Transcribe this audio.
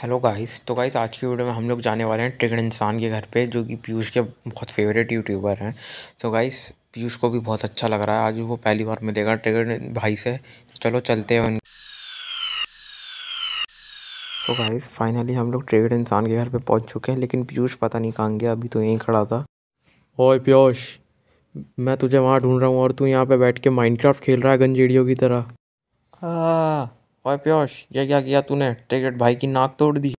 Hello guys तो guys आज की वीडियो में हम लोग जाने वाले हैं ट्रिगन इंसान के घर पे जो कि पीयूष के बहुत फेवरेट यूट्यूबर हैं सो गाइस पीयूष को भी बहुत अच्छा लग रहा है आज वो पहली बार मिलेगा ट्रिगन भाई से तो चलो चलते हैं सो गाइस फाइनली हम लोग ट्रिगन इंसान के घर पे पहुंच चुके हैं लेकिन पीयूष पता नहीं कहाँ गया अभी तो यहीं खड़ा था ओए पीयूष मैं तुझे वहाँ ढूंढ रहा हूँ और तू यहाँ पर बैठ के क्राफ्ट खेल रहा है गंजेड़ियों की तरह हाँ। ओए प्योश क्या क्या किया तूने टिकट भाई की नाक तोड़ दी